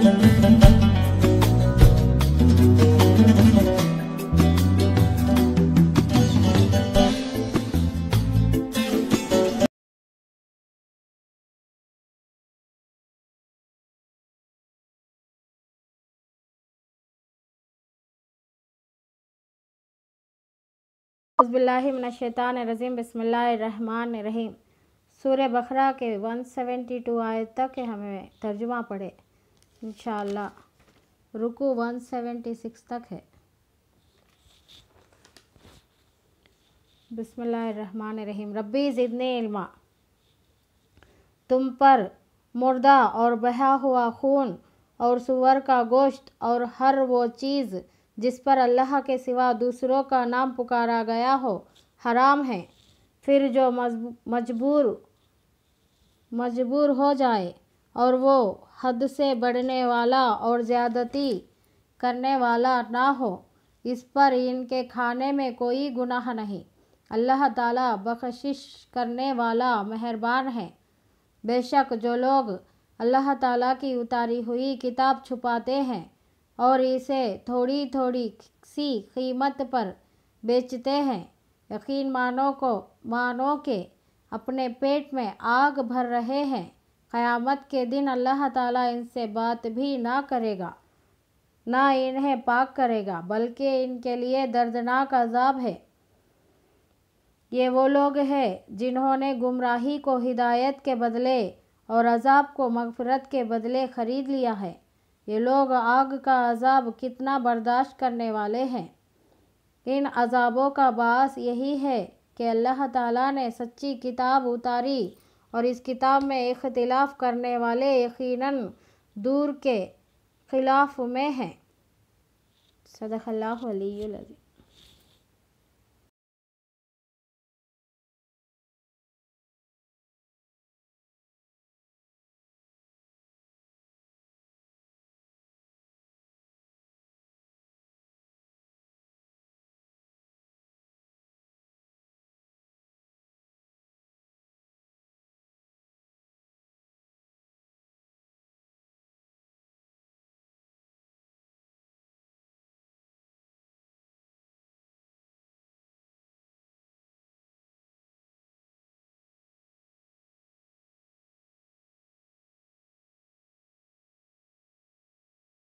बसमान रहीम सूर्य बकरा के 172 आयत तक हमें तर्जुमा पढ़े इंशाल्लाह रुको 176 तक है बिसमीम रबी ज़िदन इल्मा तुम पर मुर्दा और बहा हुआ खून और सुअर का गोश्त और हर वो चीज़ जिस पर अल्लाह के सिवा दूसरों का नाम पुकारा गया हो हराम है फिर जो मजबूर मजबूर हो जाए और वो हद से बढ़ने वाला और ज़्यादती करने वाला ना हो इस पर इनके खाने में कोई गुनाह नहीं अल्लाह ताला बख्शिश करने वाला मेहरबान है बेशक जो लोग अल्लाह ताला की उतारी हुई किताब छुपाते हैं और इसे थोड़ी थोड़ी सी कीमत पर बेचते हैं यकीन मानो को मानो के अपने पेट में आग भर रहे हैं क़यामत के दिन अल्लाह ताला इनसे बात भी ना करेगा ना इन्हें पाक करेगा बल्कि इनके लिए दर्दनाक अजाब है ये वो लोग हैं जिन्होंने गुमराही को हिदायत के बदले और अजाब को मगफरत के बदले ख़रीद लिया है ये लोग आग का अजाब कितना बर्दाश्त करने वाले हैं इन अजाबों का बास यही है कि अल्लाह ताला ने सच्ची किताब उतारी और इस किताब में इख्तलाफ करने वाले यकीनन दूर के खिलाफ में हैं सदखल्लाजी